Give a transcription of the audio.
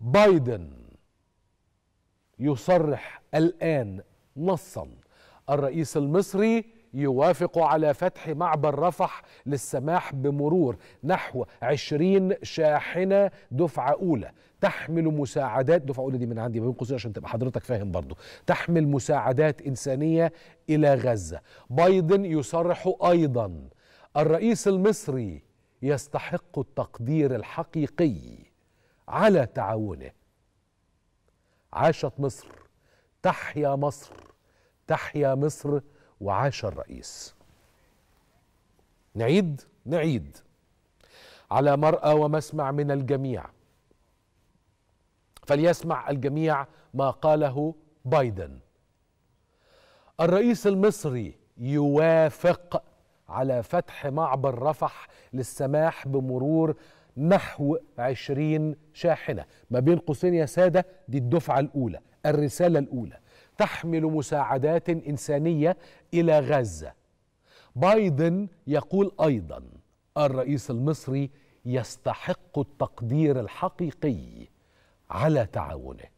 بايدن يصرح الآن نصا الرئيس المصري يوافق على فتح معبر رفح للسماح بمرور نحو عشرين شاحنة دفعة أولى تحمل مساعدات دفعة أولى دي من عندي بين قوسين عشان تبقى حضرتك فاهم برضو تحمل مساعدات إنسانية إلى غزة بايدن يصرح أيضا الرئيس المصري يستحق التقدير الحقيقي على تعاونه عاشت مصر تحيا مصر تحيا مصر وعاش الرئيس نعيد نعيد على مرأى ومسمع من الجميع فليسمع الجميع ما قاله بايدن الرئيس المصري يوافق على فتح معبر رفح للسماح بمرور نحو عشرين شاحنة ما بين قوسين يا سادة دي الدفعة الأولى الرسالة الأولى تحمل مساعدات إنسانية إلى غزة بايدن يقول أيضا الرئيس المصري يستحق التقدير الحقيقي على تعاونه